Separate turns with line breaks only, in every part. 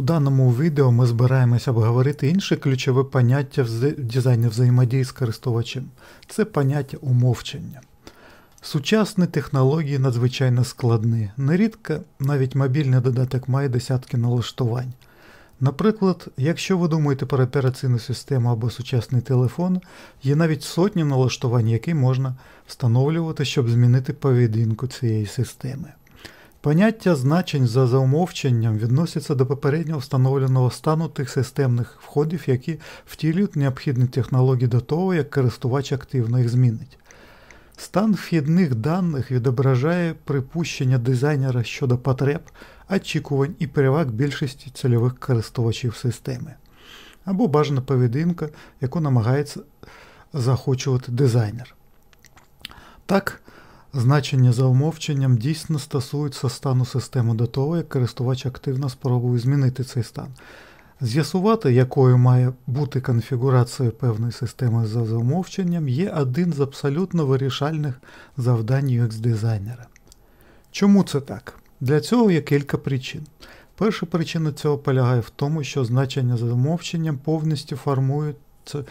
У даному відео ми збираємося обговорити інше ключове поняття в дизайні взаємодії з користувачем це поняття умовчення. Сучасні технології надзвичайно складні, нерідко навіть мобільний додаток має десятки налаштувань. Наприклад, якщо ви думаєте про операційну систему або сучасний телефон, є навіть сотні налаштувань, які можна встановлювати, щоб змінити поведінку цієї системи. Поняття значень за заумовченням відноситься до попередньо встановленого стану тих системних входів, які втілюють необхідні технології до того, як користувач активно їх змінить. Стан вхідних даних відображає припущення дизайнера щодо потреб, очікувань і переваг більшості цільових користувачів системи, або бажана поведінка, яку намагається захочувати дизайнер. Так, Значення за умовченням дійсно стосується стану системи до того, як користувач активно спробує змінити цей стан. З'ясувати, якою має бути конфігурація певної системи за замовченням, є один з абсолютно вирішальних завдань UX-дизайнера. Чому це так? Для цього є кілька причин. Перша причина цього полягає в тому, що значення за замовченням повністю формується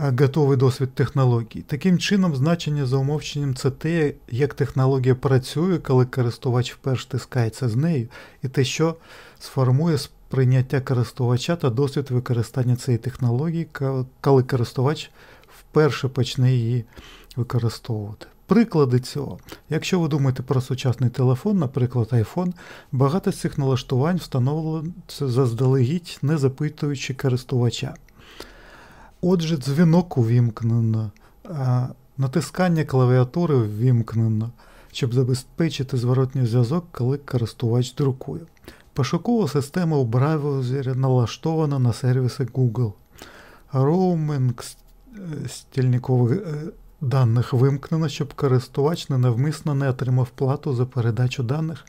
Е, готовий досвід технологій. Таким чином, значення за умовченням це те, як технологія працює, коли користувач вперше тискається з нею, і те, що сформує сприйняття користувача та досвід використання цієї технології, коли користувач вперше почне її використовувати. Приклади цього. Якщо ви думаєте про сучасний телефон, наприклад, iPhone, багато з цих налаштувань встановлено заздалегідь, не запитуючи користувача. Отже, дзвінок увімкнено, натискання клавіатури ввімкнено, щоб забезпечити зворотній зв'язок, коли користувач друкує. Пошукова система у браузері налаштована на сервіси Google. Роуминг е, стільникових е, даних вимкнено, щоб користувач ненавмисно не отримав плату за передачу даних,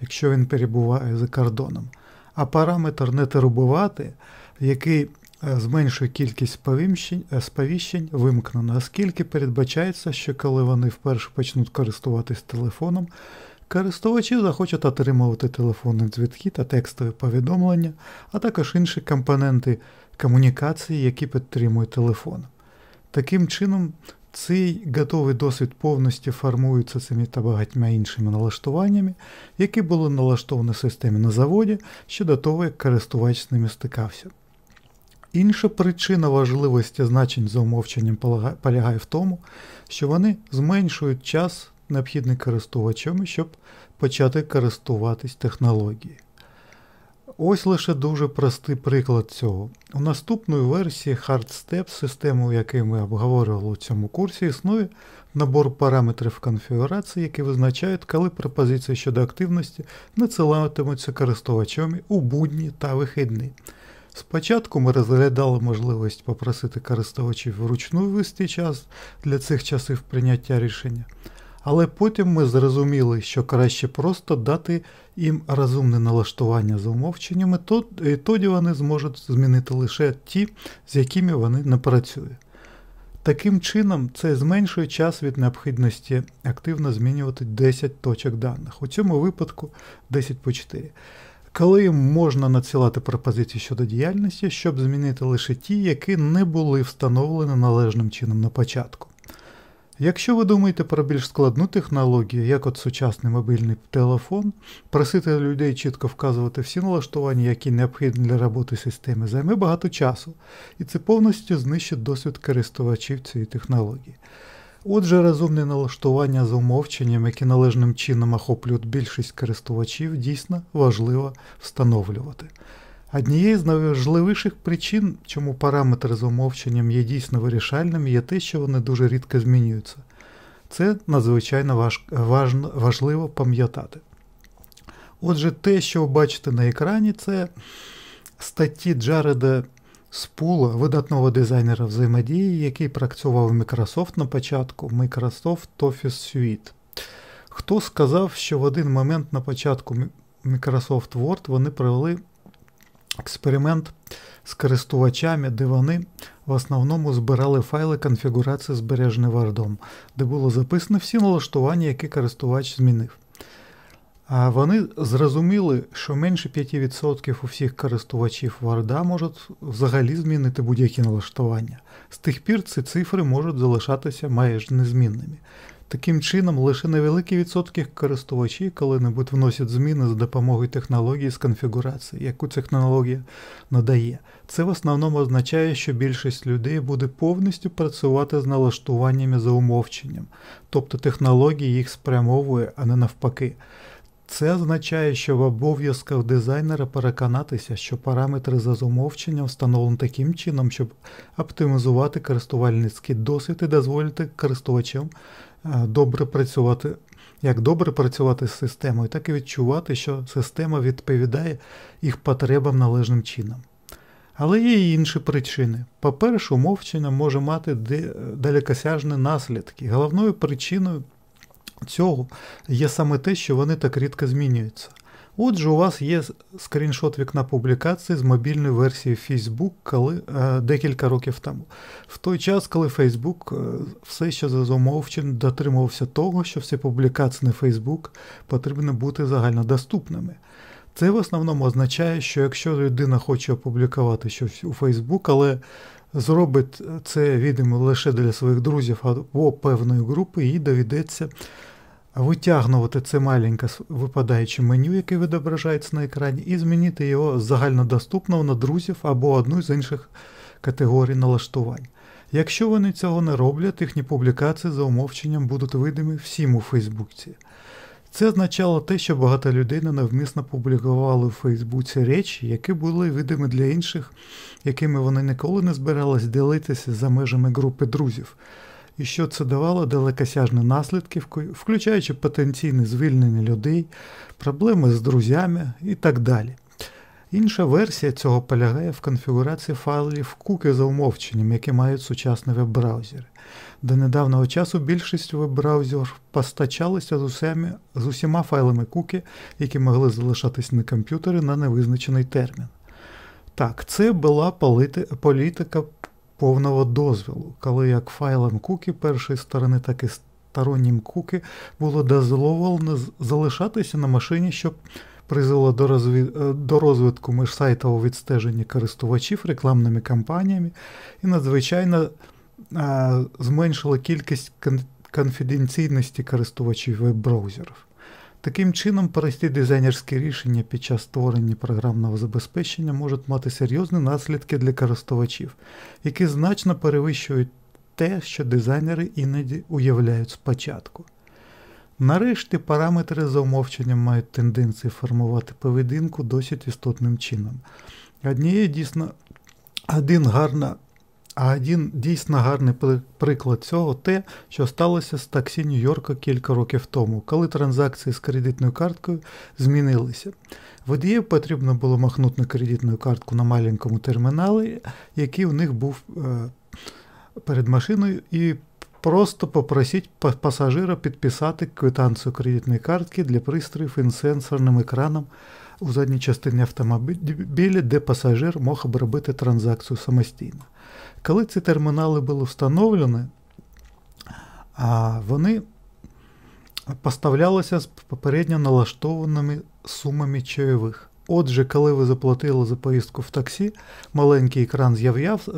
якщо він перебуває за кордоном. А параметр не турбувати, який Е, зменшує кількість сповіщень, е, сповіщень вимкнено, оскільки передбачається, що коли вони вперше почнуть користуватись телефоном, користувачі захочуть отримувати телефонний дзвінки та текстові повідомлення, а також інші компоненти комунікації, які підтримують телефон. Таким чином, цей готовий досвід повністю формується цими та багатьма іншими налаштуваннями, які були налаштовані системі на заводі, що до того як користувач з ними стикався. Інша причина важливості значень за умовченням полягає в тому, що вони зменшують час, необхідний користувачам, щоб почати користуватись технологією. Ось лише дуже простий приклад цього. У наступної версії HardStep, систему, яку ми обговорювали у цьому курсі, існує набор параметрів конфігурації, які визначають, коли пропозиції щодо активності надсилатимуться користувачами у будні та вихідні. Спочатку ми розглядали можливість попросити користувачів вручну ввести час для цих часів прийняття рішення, але потім ми зрозуміли, що краще просто дати їм розумне налаштування за умовченнями, і тоді вони зможуть змінити лише ті, з якими вони не працюють. Таким чином, це зменшує час від необхідності активно змінювати 10 точок даних. У цьому випадку 10 по 4 коли можна надсилати пропозиції щодо діяльності, щоб змінити лише ті, які не були встановлені належним чином на початку. Якщо ви думаєте про більш складну технологію, як от сучасний мобільний телефон, просити людей чітко вказувати всі налаштування, які необхідні для роботи системи, займе багато часу, і це повністю знищить досвід користувачів цієї технології. Отже, розумне налаштування з умовченням, які належним чином охоплюють більшість користувачів, дійсно важливо встановлювати. Однією з найважливіших причин, чому параметри з умовченням є дійсно вирішальними, є те, що вони дуже рідко змінюються. Це надзвичайно важ... Важ... важливо пам'ятати. Отже, те, що ви бачите на екрані, це статті Джареда Спула, видатного дизайнера взаємодії, який працював в Microsoft на початку Microsoft Office Suite. Хто сказав, що в один момент на початку Microsoft Word вони провели експеримент з користувачами, де вони в основному збирали файли конфігурації збережені Word, де було записано всі налаштування, які користувач змінив. А вони зрозуміли, що менше 5% у всіх користувачів Варда можуть взагалі змінити будь-які налаштування. З тих пір ці цифри можуть залишатися майже незмінними. Таким чином, лише невеликі відсотки користувачів коли-небудь вносять зміни з допомогою технології з конфігурації, яку технологія надає. Це в основному означає, що більшість людей буде повністю працювати з налаштуваннями за умовченням, тобто технологія їх спрямовує, а не навпаки. Це означає, що в обов'язках дизайнера переконатися, що параметри за замовченням встановлені таким чином, щоб оптимізувати користувальницький досвід і дозволити користувачам е, добре працювати, як добре працювати з системою, так і відчувати, що система відповідає їх потребам належним чином. Але є й інші причини. По-перше, мовчання може мати далекосяжні наслідки. Головною причиною цього є саме те, що вони так рідко змінюються. Отже, у вас є скріншот вікна публікації з мобільної версії Facebook коли, е, декілька років тому, в той час, коли Facebook е, все ще за замовчень дотримувався того, що всі публікації на Facebook потрібно бути загальнодоступними. Це в основному означає, що якщо людина хоче опублікувати щось у Facebook, але зробить це відомо лише для своїх друзів або певної групи, їй доведеться витягнувати це маленьке випадаюче меню, яке відображається на екрані, і змінити його з загальнодоступного на друзів або одну з інших категорій налаштувань. Якщо вони цього не роблять, їхні публікації за умовченням будуть видимі всім у Фейсбуці. Це означало те, що багато людей ненавмисно публікували у Фейсбуці речі, які були видимі для інших, якими вони ніколи не збирались ділитися за межами групи друзів і що це давало далекосяжні наслідки, включаючи потенційне звільнення людей, проблеми з друзями і так далі. Інша версія цього полягає в конфігурації файлів куки за умовченням, які мають сучасні веб-браузери. До недавнього часу більшість веб-браузерів постачалися з усіма, з усіма файлами куки, які могли залишатись на комп'ютері на невизначений термін. Так, це була політика повного дозвілу, коли як файлом куки першої сторони, так і стороннім куки було дозволено залишатися на машині, щоб призвело до розві... Е, до розвитку межсайтового відстеження користувачів рекламними кампаніями і надзвичайно а, е, зменшило кількість кон... конфіденційності користувачів веб-браузерів. Таким чином, прості дизайнерські рішення під час створення програмного забезпечення можуть мати серйозні наслідки для користувачів, які значно перевищують те, що дизайнери іноді уявляють спочатку. Нарешті параметри за умовченням мають тенденцію формувати поведінку досить істотним чином. Однією дійсно один гарно а один дійсно гарний приклад цього те, що сталося з таксі Нью-Йорка кілька років тому, коли транзакції з кредитною карткою змінилися. Водіїв потрібно було махнути на кредитну картку на маленькому терміналі, який у них був е, перед машиною, і просто попросіть пасажира підписати квитанцію кредитної картки для пристроїв із сенсорним екраном у задній частині автомобілі, де пасажир мог робити транзакцію самостійно. Коли ці термінали були встановлені, вони поставлялися з попередньо налаштованими сумами чайових. Отже, коли ви заплатили за поїздку в таксі, маленький екран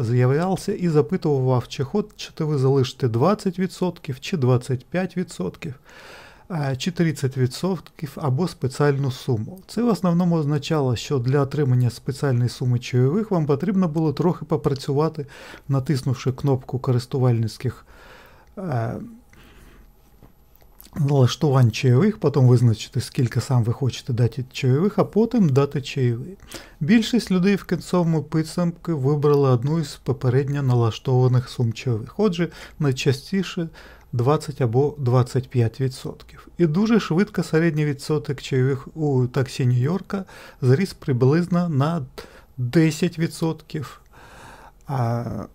з'являвся і запитував, чи хочете ви залишите 20% чи 25%. Е, чи 30% або спеціальну суму. Це в основному означало, що для отримання спеціальної суми чайових вам потрібно було трохи попрацювати, натиснувши кнопку користувальницьких е, налаштувань чайових, потім визначити, скільки сам ви хочете дати чайових, а потім дати чайові. Більшість людей в кінцевому підсумку вибрали одну із попередньо налаштованих сум чайових. Отже, найчастіше 20 або 25%. І дуже швидко середній відсоток чайових у таксі Нью-Йорка зріс приблизно на 10%.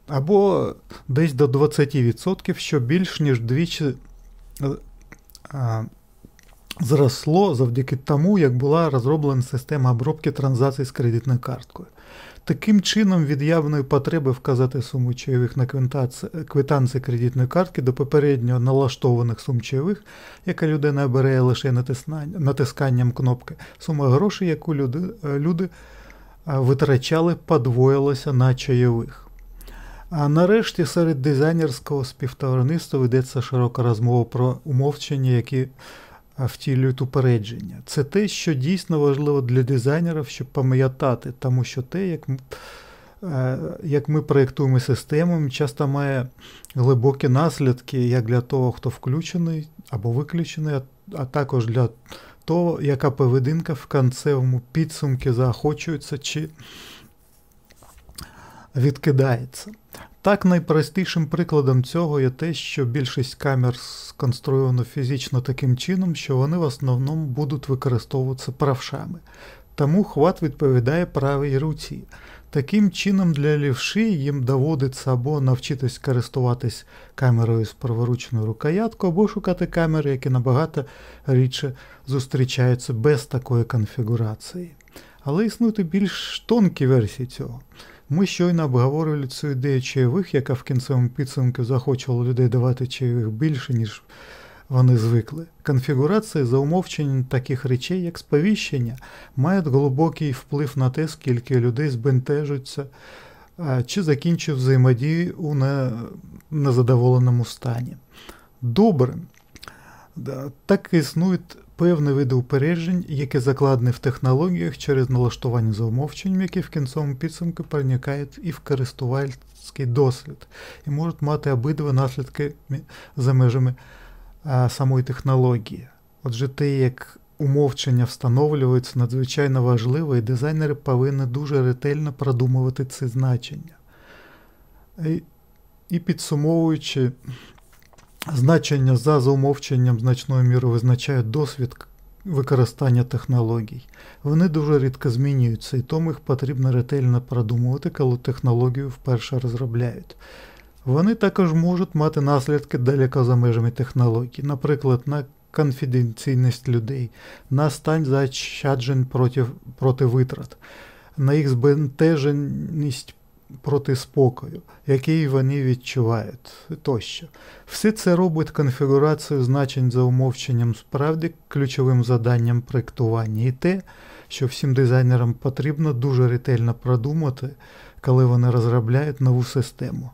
або десь до 20%, що більш ніж двічі е, зросло завдяки тому, як була розроблена система обробки транзакцій з кредитною карткою. Таким чином, від явної потреби вказати суму чайових на квитанції кредитної картки до попередньо налаштованих сум чайових, яка людина обере лише натисканням кнопки, сума грошей, яку люди, люди витрачали, подвоїлася на чайових. А нарешті серед дизайнерського співтовариства ведеться широка розмова про умовчення, які втілюють упередження. Це те, що дійсно важливо для дизайнерів, щоб пам'ятати, тому що те, як е, як ми проєктуємо систему, часто має глибокі наслідки як для того, хто включений або виключений, а також для того, яка поведінка в кінцевому підсумку заохочується. чи відкидається. Так, найпростішим прикладом цього є те, що більшість камер сконструйовано фізично таким чином, що вони в основному будуть використовуватися правшами. Тому хват відповідає правій руці. Таким чином, для лівші їм доводиться або навчитись користуватись камерою з праворучною рукояткою, або шукати камери, які набагато рідше зустрічаються без такої конфігурації. Але існують і більш тонкі версії цього. Ми щойно обговорювали цю ідею чайових, яка в кінцевому підсумку захочувала людей давати чайових більше, ніж вони звикли. Конфігурація за умовчення таких речей, як сповіщення, мають глибокий вплив на те, скільки людей збентежуються, чи закінчує взаємодію у незадоволеному стані. Добре. Так існують певне види упереджень, які закладені в технологіях через налаштування за умовченням, які в кінцевому підсумку проникають і в користувальський досвід, і можуть мати обидва наслідки за межами а, самої технології. Отже, те, як умовчення встановлюється, надзвичайно важливо, і дизайнери повинні дуже ретельно продумувати ці значення. І, і підсумовуючи Значення за за умовченням значною мірою визначає досвід використання технологій. Вони дуже рідко змінюються, і тому їх потрібно ретельно продумувати, коли технологію вперше розробляють. Вони також можуть мати наслідки далеко за межами технологій, наприклад, на конфіденційність людей, на стань заощаджень проти, проти витрат, на їх збентеженість проти спокою, який вони відчувають тощо. Все це робить конфігурацію значень за умовченням справді ключовим заданням проєктування і те, що всім дизайнерам потрібно дуже ретельно продумати, коли вони розробляють нову систему.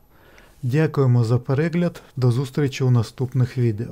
Дякуємо за перегляд, до зустрічі у наступних відео.